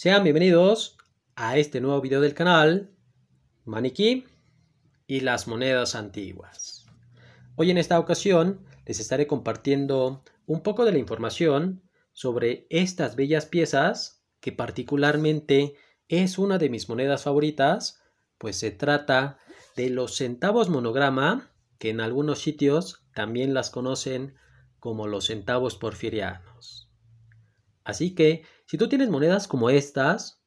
Sean bienvenidos a este nuevo video del canal Maniquí y las monedas antiguas. Hoy en esta ocasión les estaré compartiendo un poco de la información sobre estas bellas piezas que particularmente es una de mis monedas favoritas, pues se trata de los centavos monograma, que en algunos sitios también las conocen como los centavos porfirianos. Así que si tú tienes monedas como estas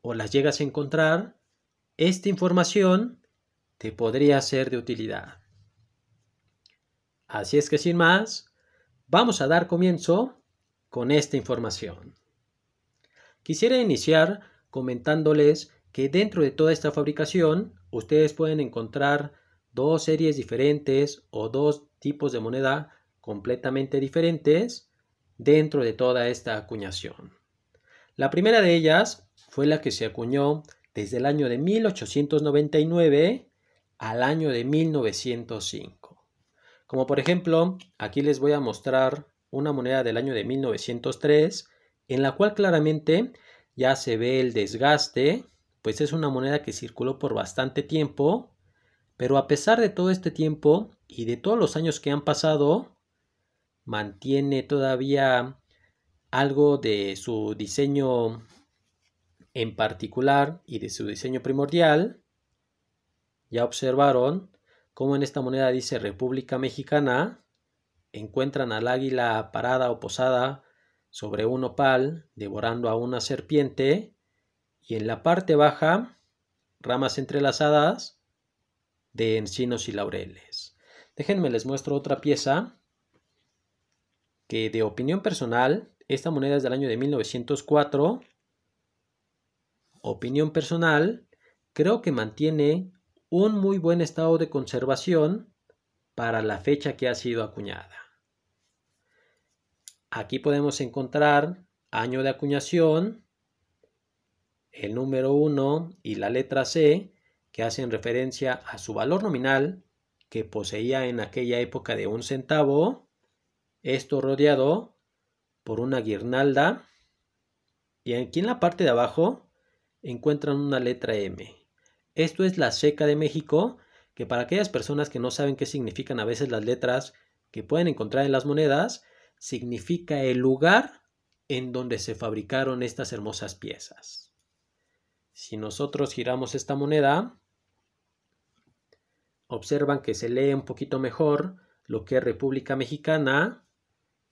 o las llegas a encontrar, esta información te podría ser de utilidad. Así es que sin más, vamos a dar comienzo con esta información. Quisiera iniciar comentándoles que dentro de toda esta fabricación ustedes pueden encontrar dos series diferentes o dos tipos de moneda completamente diferentes dentro de toda esta acuñación. La primera de ellas fue la que se acuñó desde el año de 1899 al año de 1905. Como por ejemplo, aquí les voy a mostrar una moneda del año de 1903, en la cual claramente ya se ve el desgaste, pues es una moneda que circuló por bastante tiempo, pero a pesar de todo este tiempo y de todos los años que han pasado, mantiene todavía algo de su diseño en particular y de su diseño primordial. Ya observaron cómo en esta moneda dice República Mexicana. Encuentran al águila parada o posada sobre un opal, devorando a una serpiente. Y en la parte baja, ramas entrelazadas de encinos y laureles. Déjenme les muestro otra pieza que de opinión personal, esta moneda es del año de 1904. Opinión personal, creo que mantiene un muy buen estado de conservación para la fecha que ha sido acuñada. Aquí podemos encontrar año de acuñación, el número 1 y la letra C, que hacen referencia a su valor nominal que poseía en aquella época de un centavo esto rodeado por una guirnalda. Y aquí en la parte de abajo encuentran una letra M. Esto es la seca de México, que para aquellas personas que no saben qué significan a veces las letras que pueden encontrar en las monedas, significa el lugar en donde se fabricaron estas hermosas piezas. Si nosotros giramos esta moneda, observan que se lee un poquito mejor lo que es República Mexicana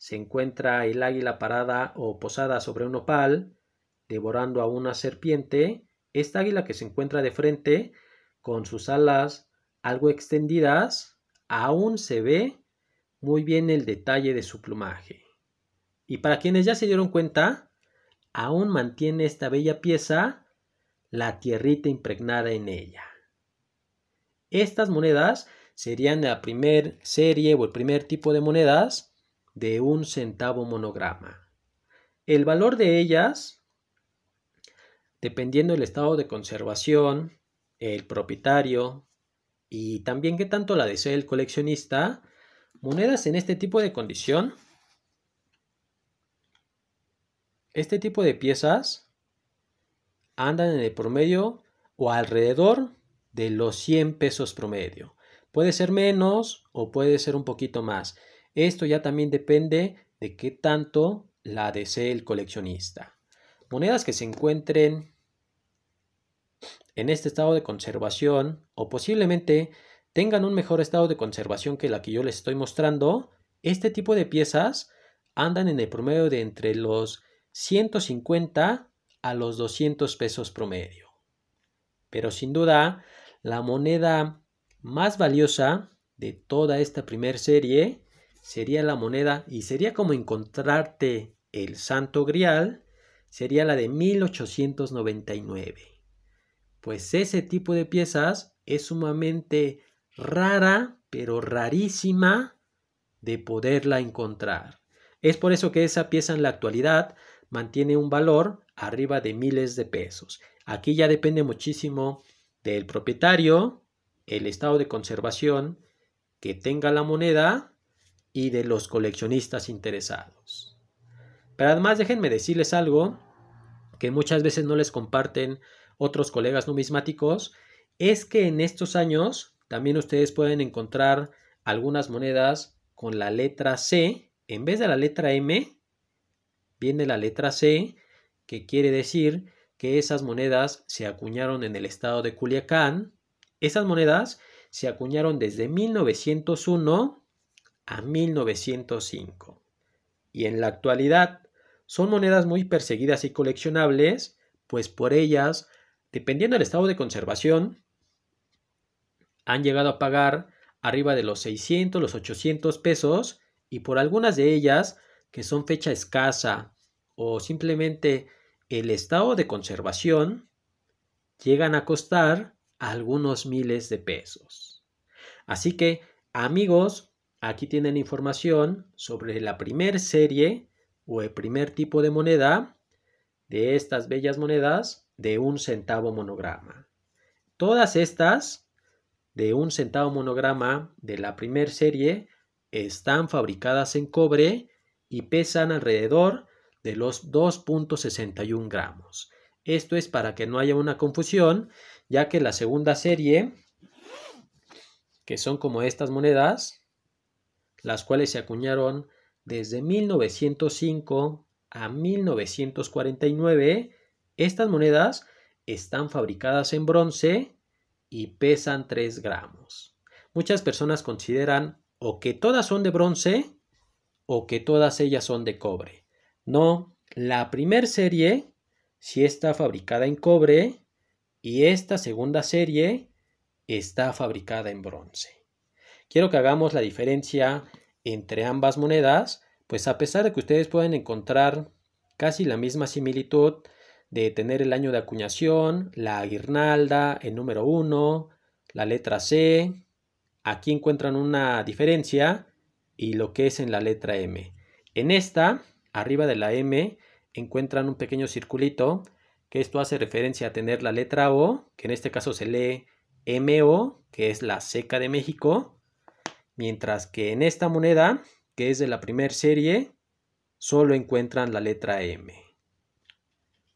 se encuentra el águila parada o posada sobre un opal, devorando a una serpiente, esta águila que se encuentra de frente, con sus alas algo extendidas, aún se ve muy bien el detalle de su plumaje. Y para quienes ya se dieron cuenta, aún mantiene esta bella pieza la tierrita impregnada en ella. Estas monedas serían la primer serie o el primer tipo de monedas de un centavo monograma. El valor de ellas, dependiendo del estado de conservación, el propietario y también qué tanto la desee el coleccionista, monedas en este tipo de condición, este tipo de piezas andan en el promedio o alrededor de los 100 pesos promedio. Puede ser menos o puede ser un poquito más. Esto ya también depende de qué tanto la desee el coleccionista. Monedas que se encuentren en este estado de conservación o posiblemente tengan un mejor estado de conservación que la que yo les estoy mostrando, este tipo de piezas andan en el promedio de entre los 150 a los 200 pesos promedio. Pero sin duda, la moneda más valiosa de toda esta primer serie sería la moneda y sería como encontrarte el Santo Grial, sería la de 1899. Pues ese tipo de piezas es sumamente rara, pero rarísima de poderla encontrar. Es por eso que esa pieza en la actualidad mantiene un valor arriba de miles de pesos. Aquí ya depende muchísimo del propietario, el estado de conservación que tenga la moneda y de los coleccionistas interesados. Pero además déjenme decirles algo que muchas veces no les comparten otros colegas numismáticos, es que en estos años también ustedes pueden encontrar algunas monedas con la letra C, en vez de la letra M, viene la letra C, que quiere decir que esas monedas se acuñaron en el estado de Culiacán. Esas monedas se acuñaron desde 1901 a 1905. Y en la actualidad son monedas muy perseguidas y coleccionables, pues por ellas, dependiendo del estado de conservación, han llegado a pagar arriba de los 600, los 800 pesos y por algunas de ellas que son fecha escasa o simplemente el estado de conservación, llegan a costar algunos miles de pesos. Así que, amigos, Aquí tienen información sobre la primer serie o el primer tipo de moneda de estas bellas monedas de un centavo monograma. Todas estas de un centavo monograma de la primer serie están fabricadas en cobre y pesan alrededor de los 2.61 gramos. Esto es para que no haya una confusión, ya que la segunda serie, que son como estas monedas, las cuales se acuñaron desde 1905 a 1949. Estas monedas están fabricadas en bronce y pesan 3 gramos. Muchas personas consideran o que todas son de bronce o que todas ellas son de cobre. No, la primera serie sí está fabricada en cobre y esta segunda serie está fabricada en bronce quiero que hagamos la diferencia entre ambas monedas, pues a pesar de que ustedes pueden encontrar casi la misma similitud de tener el año de acuñación, la guirnalda, el número 1, la letra C, aquí encuentran una diferencia y lo que es en la letra M. En esta, arriba de la M, encuentran un pequeño circulito que esto hace referencia a tener la letra O, que en este caso se lee MO, que es la seca de México, Mientras que en esta moneda, que es de la primera serie, solo encuentran la letra M.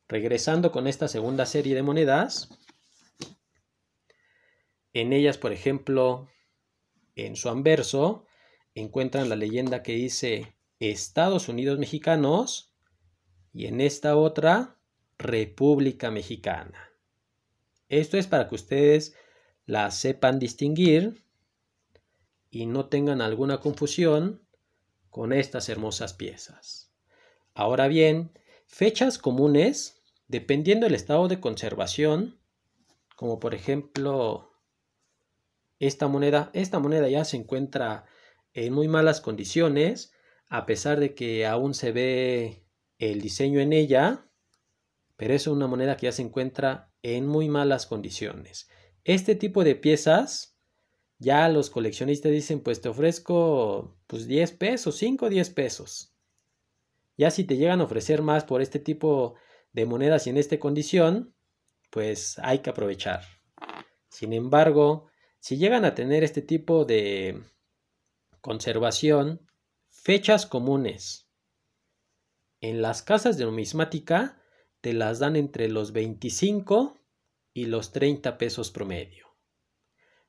Regresando con esta segunda serie de monedas, en ellas, por ejemplo, en su anverso, encuentran la leyenda que dice Estados Unidos Mexicanos y en esta otra República Mexicana. Esto es para que ustedes la sepan distinguir y no tengan alguna confusión con estas hermosas piezas. Ahora bien, fechas comunes, dependiendo del estado de conservación, como por ejemplo esta moneda, esta moneda ya se encuentra en muy malas condiciones, a pesar de que aún se ve el diseño en ella, pero es una moneda que ya se encuentra en muy malas condiciones. Este tipo de piezas ya los coleccionistas dicen, pues te ofrezco pues 10 pesos, 5 o 10 pesos. Ya si te llegan a ofrecer más por este tipo de monedas y en esta condición, pues hay que aprovechar. Sin embargo, si llegan a tener este tipo de conservación, fechas comunes. En las casas de numismática te las dan entre los 25 y los 30 pesos promedio.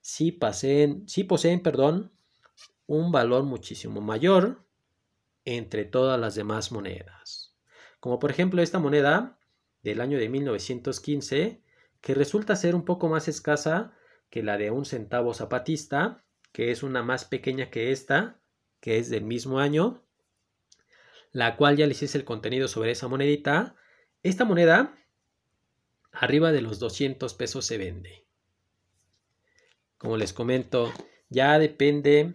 si, poseen perdón, un valor muchísimo mayor entre todas las demás monedas. Como por ejemplo esta moneda del año de 1915, que resulta ser un poco más escasa que la de un centavo zapatista, que es una más pequeña que esta, que es del mismo año, la cual ya les hice el contenido sobre esa monedita. Esta moneda, arriba de los 200 pesos se vende. Como les comento, ya depende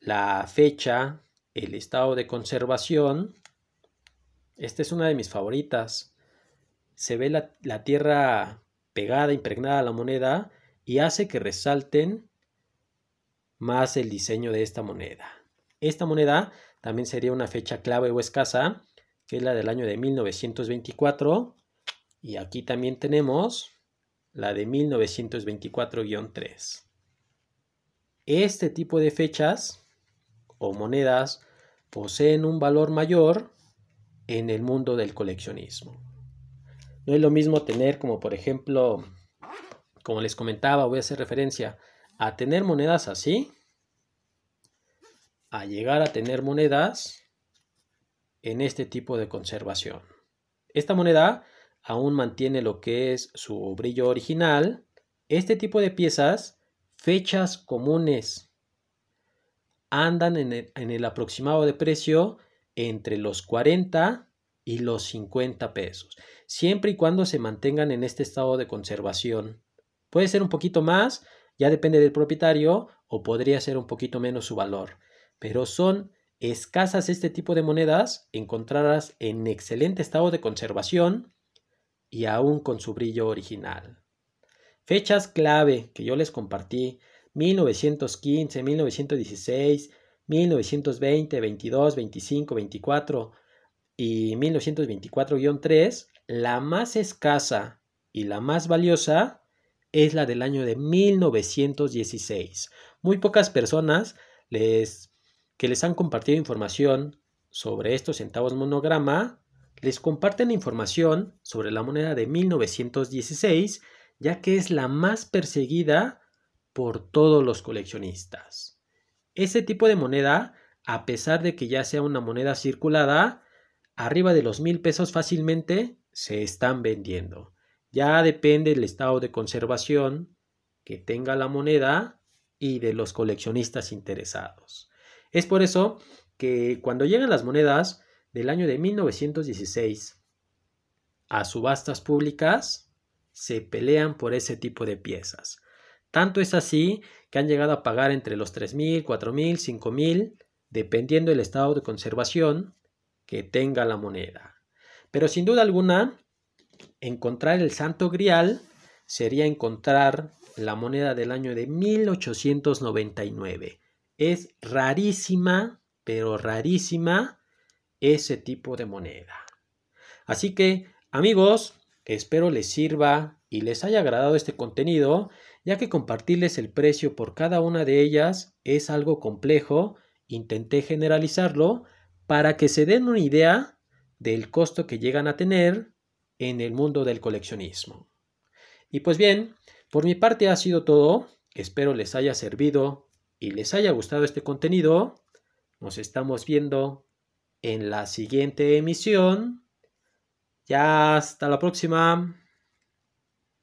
la fecha, el estado de conservación. Esta es una de mis favoritas. Se ve la, tierra pegada, impregnada a la moneda y hace que resalten más el diseño de esta moneda. Esta moneda también sería una fecha clave o escasa, que es la del año de 1924. Y aquí también tenemos la de 1924-3. Este tipo de fechas o monedas poseen un valor mayor en el mundo del coleccionismo. No es lo mismo tener como por ejemplo, como les comentaba, voy a hacer referencia a tener monedas así, a llegar a tener monedas en este tipo de conservación. Esta moneda aún mantiene lo que es su brillo original. Este tipo de piezas fechas comunes andan en el, aproximado de precio entre los 40 y los 50 pesos, siempre y cuando se mantengan en este estado de conservación. Puede ser un poquito más, ya depende del propietario, o podría ser un poquito menos su valor, pero son escasas este tipo de monedas encontradas en excelente estado de conservación y aún con su brillo original. Fechas clave que yo les compartí, 1915, 1916, 1920, 22, 25, 24 y 1924-3, la más escasa y la más valiosa es la del año de 1916. Muy pocas personas les, que les han compartido información sobre estos centavos monograma les comparten información sobre la moneda de 1916 ya que es la más perseguida por todos los coleccionistas. Ese tipo de moneda, a pesar de que ya sea una moneda circulada, arriba de los mil pesos fácilmente se están vendiendo. Ya depende del estado de conservación que tenga la moneda y de los coleccionistas interesados. Es por eso que cuando llegan las monedas del año de 1916 a subastas públicas, se pelean por ese tipo de piezas. Tanto es así que han llegado a pagar entre los 3.000, 4.000, 5.000, dependiendo del estado de conservación que tenga la moneda. Pero sin duda alguna, encontrar el Santo Grial sería encontrar la moneda del año de 1899. Es rarísima, pero rarísima ese tipo de moneda. Así que, amigos, Espero les sirva y les haya agradado este contenido, ya que compartirles el precio por cada una de ellas es algo complejo, intenté generalizarlo para que se den una idea del costo que llegan a tener en el mundo del coleccionismo. Y pues bien, por mi parte ha sido todo, espero les haya servido y les haya gustado este contenido, nos estamos viendo en la siguiente emisión ya hasta la próxima.